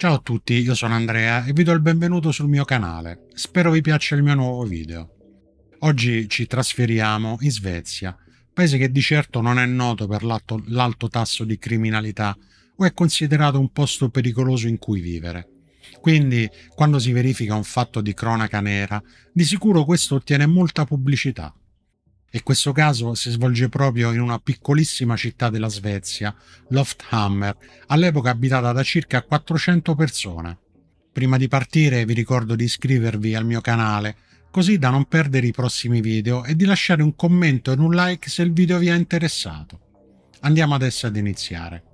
Ciao a tutti, io sono Andrea e vi do il benvenuto sul mio canale. Spero vi piaccia il mio nuovo video. Oggi ci trasferiamo in Svezia, paese che di certo non è noto per l'alto tasso di criminalità o è considerato un posto pericoloso in cui vivere. Quindi, quando si verifica un fatto di cronaca nera, di sicuro questo ottiene molta pubblicità e questo caso si svolge proprio in una piccolissima città della Svezia, Lofthammer, all'epoca abitata da circa 400 persone. Prima di partire vi ricordo di iscrivervi al mio canale, così da non perdere i prossimi video e di lasciare un commento e un like se il video vi è interessato. Andiamo adesso ad iniziare.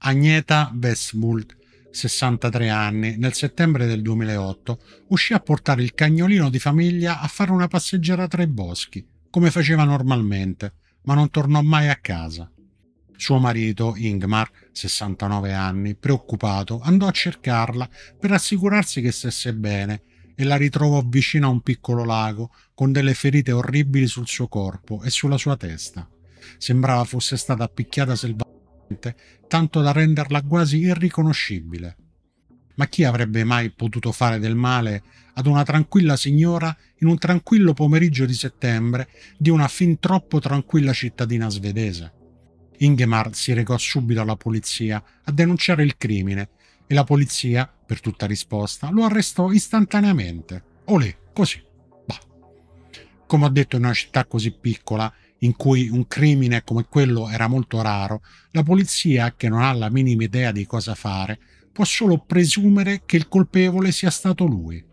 Agneta Vesmult 63 anni, nel settembre del 2008 uscì a portare il cagnolino di famiglia a fare una passeggiata tra i boschi, come faceva normalmente, ma non tornò mai a casa. Suo marito, Ingmar, 69 anni, preoccupato, andò a cercarla per assicurarsi che stesse bene e la ritrovò vicino a un piccolo lago con delle ferite orribili sul suo corpo e sulla sua testa. Sembrava fosse stata picchiata selvaggiamente tanto da renderla quasi irriconoscibile. Ma chi avrebbe mai potuto fare del male ad una tranquilla signora in un tranquillo pomeriggio di settembre di una fin troppo tranquilla cittadina svedese? Ingemar si recò subito alla polizia a denunciare il crimine e la polizia, per tutta risposta, lo arrestò istantaneamente. Olè, così. Bah. Come ho detto, in una città così piccola in cui un crimine come quello era molto raro, la polizia, che non ha la minima idea di cosa fare, può solo presumere che il colpevole sia stato lui.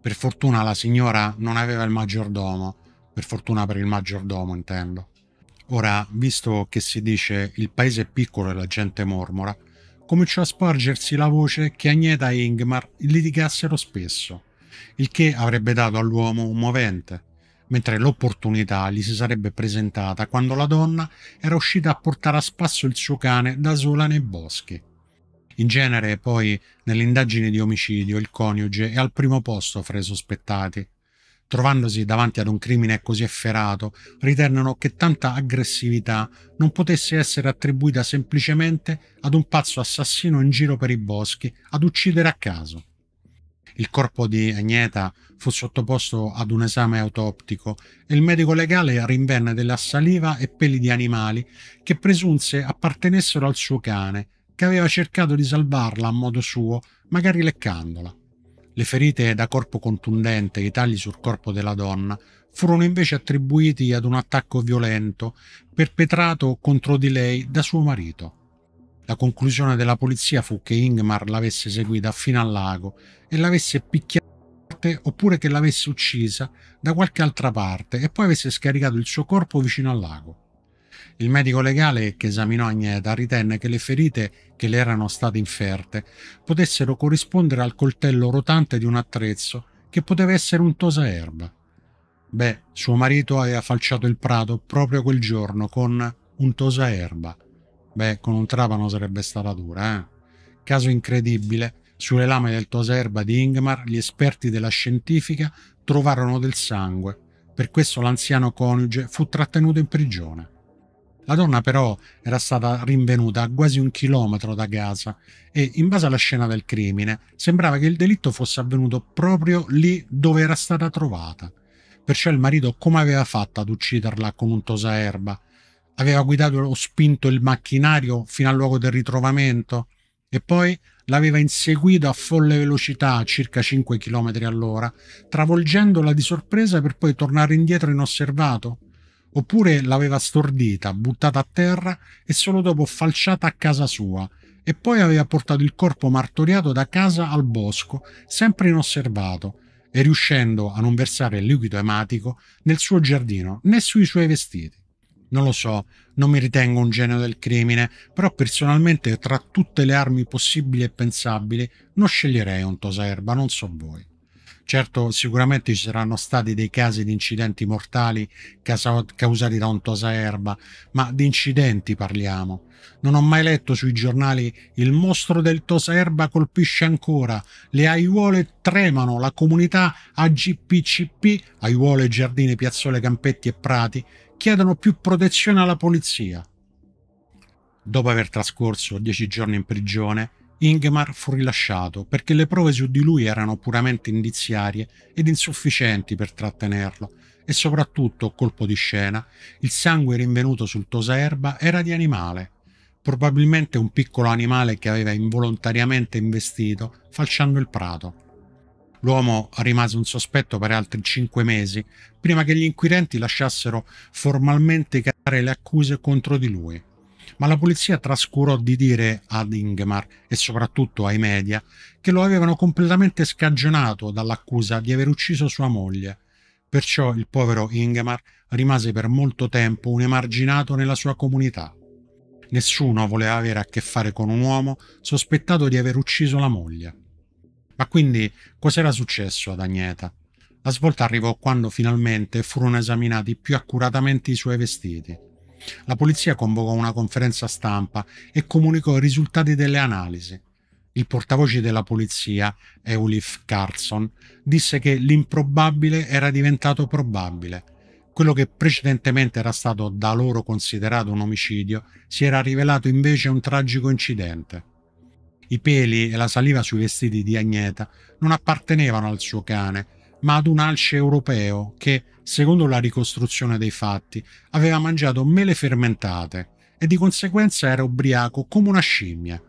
Per fortuna la signora non aveva il maggiordomo, per fortuna per il maggiordomo intendo. Ora, visto che si dice il paese è piccolo e la gente mormora, cominciò a sporgersi la voce che Agneta e Ingmar litigassero spesso, il che avrebbe dato all'uomo un movente, mentre l'opportunità gli si sarebbe presentata quando la donna era uscita a portare a spasso il suo cane da sola nei boschi. In genere, poi, nell'indagine di omicidio, il coniuge è al primo posto fra i sospettati. Trovandosi davanti ad un crimine così efferato, ritengono che tanta aggressività non potesse essere attribuita semplicemente ad un pazzo assassino in giro per i boschi, ad uccidere a caso. Il corpo di Agneta fu sottoposto ad un esame autoptico e il medico legale rinvenne della saliva e peli di animali che presunse appartenessero al suo cane, che aveva cercato di salvarla a modo suo, magari leccandola. Le ferite da corpo contundente e i tagli sul corpo della donna furono invece attribuiti ad un attacco violento perpetrato contro di lei da suo marito. La conclusione della polizia fu che Ingmar l'avesse seguita fino al lago e l'avesse picchiata oppure che l'avesse uccisa da qualche altra parte e poi avesse scaricato il suo corpo vicino al lago. Il medico legale che esaminò Agneta ritenne che le ferite che le erano state inferte potessero corrispondere al coltello rotante di un attrezzo che poteva essere un tosaerba. Beh, suo marito aveva falciato il prato proprio quel giorno con un tosaerba Beh, con un trapano sarebbe stata dura, eh. Caso incredibile, sulle lame del toserba di Ingmar gli esperti della scientifica trovarono del sangue. Per questo l'anziano coniuge fu trattenuto in prigione. La donna però era stata rinvenuta a quasi un chilometro da casa e, in base alla scena del crimine, sembrava che il delitto fosse avvenuto proprio lì dove era stata trovata. Perciò il marito come aveva fatto ad ucciderla con un tosa erba? aveva guidato o spinto il macchinario fino al luogo del ritrovamento e poi l'aveva inseguito a folle velocità a circa 5 km all'ora, travolgendola di sorpresa per poi tornare indietro inosservato. Oppure l'aveva stordita, buttata a terra e solo dopo falciata a casa sua, e poi aveva portato il corpo martoriato da casa al bosco, sempre inosservato, e riuscendo a non versare il liquido ematico nel suo giardino né sui suoi vestiti non lo so, non mi ritengo un genio del crimine, però personalmente tra tutte le armi possibili e pensabili non sceglierei un tosaerba, non so voi. Certo, sicuramente ci saranno stati dei casi di incidenti mortali causati da un tosaerba, ma di incidenti parliamo. Non ho mai letto sui giornali il mostro del tosaerba colpisce ancora, le aiuole tremano, la comunità AGPCP, aiuole, giardini, piazzole, campetti e prati, chiedono più protezione alla polizia. Dopo aver trascorso dieci giorni in prigione, Ingemar fu rilasciato perché le prove su di lui erano puramente indiziarie ed insufficienti per trattenerlo e soprattutto, colpo di scena, il sangue rinvenuto sul tosaerba era di animale, probabilmente un piccolo animale che aveva involontariamente investito falciando il prato. L'uomo rimase un sospetto per altri cinque mesi, prima che gli inquirenti lasciassero formalmente caricare le accuse contro di lui. Ma la polizia trascurò di dire ad Ingmar e soprattutto ai media che lo avevano completamente scagionato dall'accusa di aver ucciso sua moglie. Perciò il povero Ingmar rimase per molto tempo un emarginato nella sua comunità. Nessuno voleva avere a che fare con un uomo sospettato di aver ucciso la moglie. Ma quindi cos'era successo ad Agneta? La svolta arrivò quando finalmente furono esaminati più accuratamente i suoi vestiti. La polizia convocò una conferenza stampa e comunicò i risultati delle analisi. Il portavoce della polizia, Eulif Carson, disse che l'improbabile era diventato probabile. Quello che precedentemente era stato da loro considerato un omicidio si era rivelato invece un tragico incidente. I peli e la saliva sui vestiti di Agneta non appartenevano al suo cane, ma ad un alce europeo che, secondo la ricostruzione dei fatti, aveva mangiato mele fermentate e di conseguenza era ubriaco come una scimmia.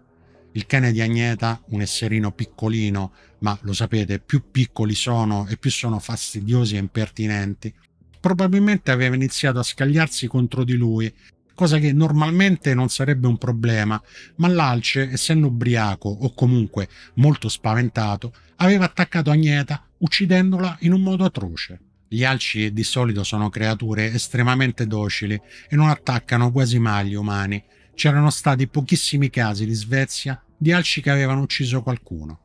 Il cane di Agneta, un esserino piccolino, ma lo sapete, più piccoli sono e più sono fastidiosi e impertinenti, probabilmente aveva iniziato a scagliarsi contro di lui cosa che normalmente non sarebbe un problema, ma l'alce, essendo ubriaco o comunque molto spaventato, aveva attaccato Agneta uccidendola in un modo atroce. Gli alci di solito sono creature estremamente docili e non attaccano quasi mai gli umani. C'erano stati pochissimi casi in Svezia di alci che avevano ucciso qualcuno.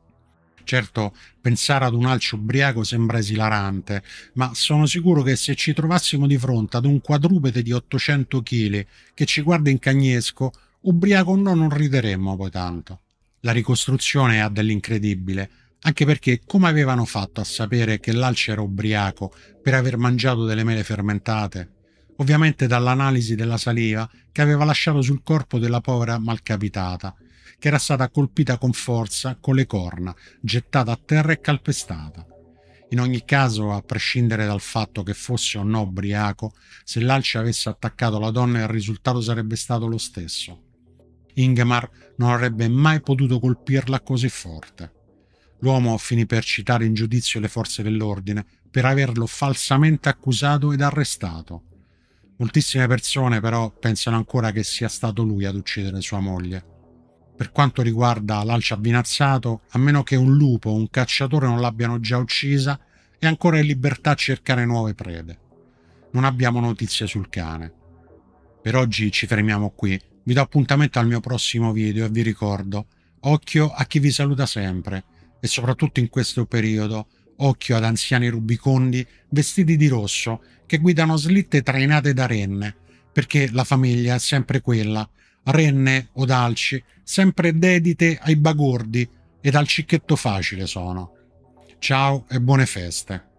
Certo, pensare ad un alcio ubriaco sembra esilarante, ma sono sicuro che se ci trovassimo di fronte ad un quadrupede di 800 kg che ci guarda in cagnesco, ubriaco o no non rideremmo poi tanto. La ricostruzione ha dell'incredibile, anche perché come avevano fatto a sapere che l'alce era ubriaco per aver mangiato delle mele fermentate? Ovviamente dall'analisi della saliva che aveva lasciato sul corpo della povera malcapitata, che era stata colpita con forza con le corna, gettata a terra e calpestata. In ogni caso, a prescindere dal fatto che fosse o no ubriaco, se l'alce avesse attaccato la donna il risultato sarebbe stato lo stesso. Ingemar non avrebbe mai potuto colpirla così forte. L'uomo finì per citare in giudizio le forze dell'ordine per averlo falsamente accusato ed arrestato. Moltissime persone però pensano ancora che sia stato lui ad uccidere sua moglie. Per quanto riguarda l'alcia avvinazzato, a meno che un lupo o un cacciatore non l'abbiano già uccisa, è ancora in libertà a cercare nuove prede. Non abbiamo notizie sul cane. Per oggi ci fermiamo qui, vi do appuntamento al mio prossimo video e vi ricordo, occhio a chi vi saluta sempre e soprattutto in questo periodo, occhio ad anziani rubicondi vestiti di rosso che guidano slitte trainate da renne, perché la famiglia è sempre quella renne o dalci, sempre dedite ai bagordi ed al cicchetto facile sono. Ciao e buone feste.